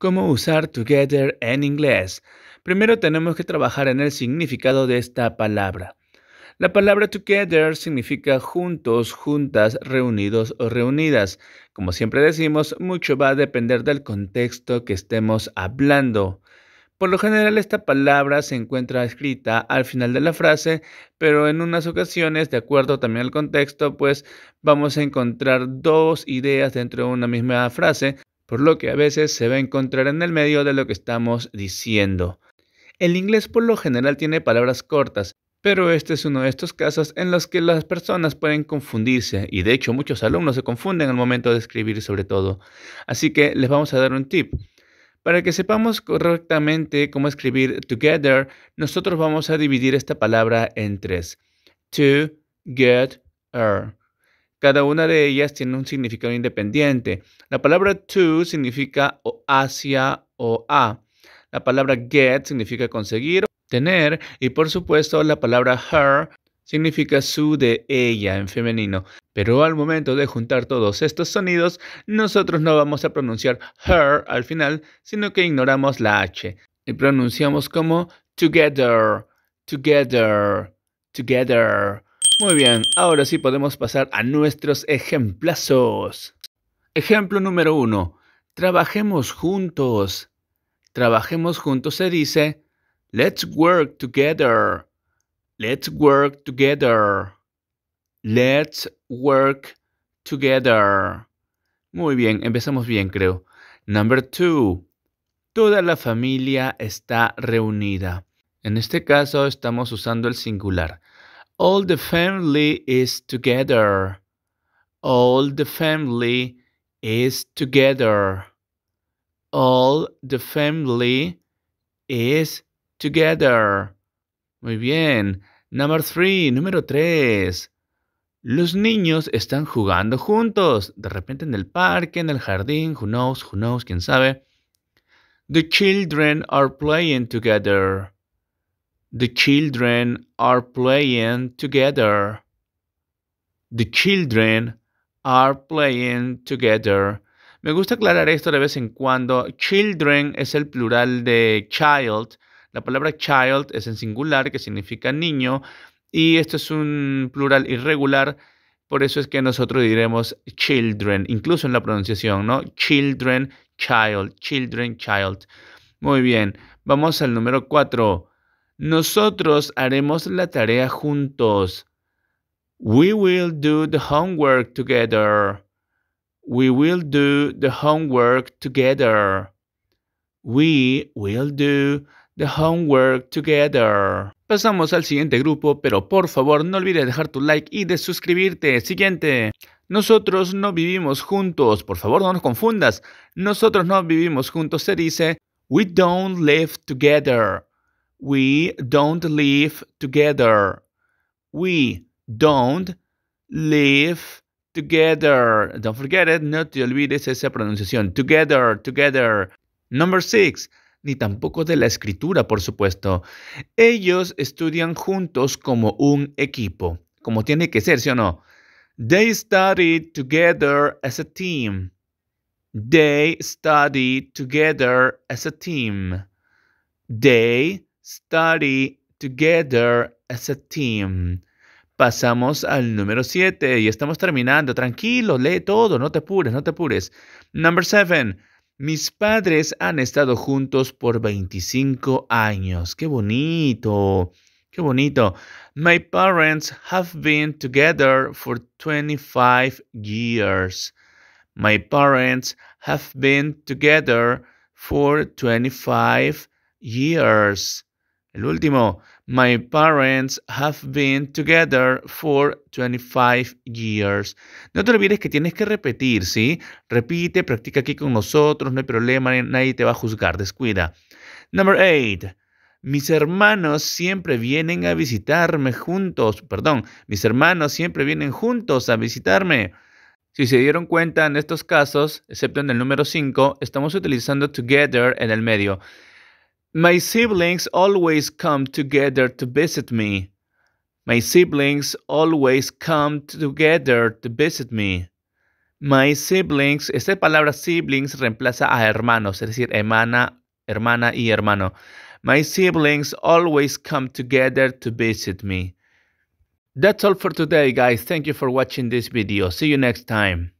cómo usar together en inglés. Primero tenemos que trabajar en el significado de esta palabra. La palabra together significa juntos, juntas, reunidos o reunidas. Como siempre decimos, mucho va a depender del contexto que estemos hablando. Por lo general esta palabra se encuentra escrita al final de la frase, pero en unas ocasiones, de acuerdo también al contexto, pues vamos a encontrar dos ideas dentro de una misma frase, por lo que a veces se va a encontrar en el medio de lo que estamos diciendo. El inglés por lo general tiene palabras cortas, pero este es uno de estos casos en los que las personas pueden confundirse y de hecho muchos alumnos se confunden al momento de escribir sobre todo. Así que les vamos a dar un tip. Para que sepamos correctamente cómo escribir together, nosotros vamos a dividir esta palabra en tres. To, get, er. Cada una de ellas tiene un significado independiente. La palabra to significa o hacia o a. La palabra get significa conseguir, tener. Y por supuesto, la palabra her significa su de ella en femenino. Pero al momento de juntar todos estos sonidos, nosotros no vamos a pronunciar her al final, sino que ignoramos la H y pronunciamos como together, together, together. Muy bien, ahora sí podemos pasar a nuestros ejemplazos. Ejemplo número uno. Trabajemos juntos. Trabajemos juntos se dice Let's work together. Let's work together. Let's work together. Muy bien, empezamos bien, creo. Number two. Toda la familia está reunida. En este caso estamos usando el singular. All the family is together. All the family is together. All the family is together. Muy bien. Number three, número tres. Los niños están jugando juntos. De repente en el parque, en el jardín, who knows, who knows, quién sabe. The children are playing together. The children are playing together. The children are playing together. Me gusta aclarar esto de vez en cuando. Children es el plural de child. La palabra child es en singular, que significa niño, y esto es un plural irregular, por eso es que nosotros diremos children, incluso en la pronunciación, ¿no? Children, child, children, child. Muy bien, vamos al número 4. Nosotros haremos la tarea juntos. We will do the homework together. We will do the homework together. We will do the homework together. Pasamos al siguiente grupo, pero por favor no olvides dejar tu like y de suscribirte. Siguiente. Nosotros no vivimos juntos. Por favor, no nos confundas. Nosotros no vivimos juntos se dice We don't live together. We don't live together. We don't live together. Don't forget it, no te olvides esa pronunciación. Together, together. Number six, ni tampoco de la escritura, por supuesto. Ellos estudian juntos como un equipo, como tiene que ser, ¿sí o no? They study together as a team. They study together as a team. They Study Together as a Team. Pasamos al número 7 y estamos terminando. Tranquilo, lee todo, no te apures, no te apures. Number 7. Mis padres han estado juntos por 25 años. Qué bonito. Qué bonito. My parents have been together for 25 years. My parents have been together for 25 years. El último, My parents have been together for 25 years. No te olvides que tienes que repetir, ¿sí? Repite, practica aquí con nosotros, no hay problema, nadie te va a juzgar, descuida. Number eight, Mis hermanos siempre vienen a visitarme juntos. Perdón, mis hermanos siempre vienen juntos a visitarme. Si se dieron cuenta en estos casos, excepto en el número 5, estamos utilizando together en el medio. My siblings always come together to visit me. My siblings always come together to visit me. My siblings, esta palabra siblings reemplaza a hermanos, es decir, hermana, hermana y hermano. My siblings always come together to visit me. That's all for today, guys. Thank you for watching this video. See you next time.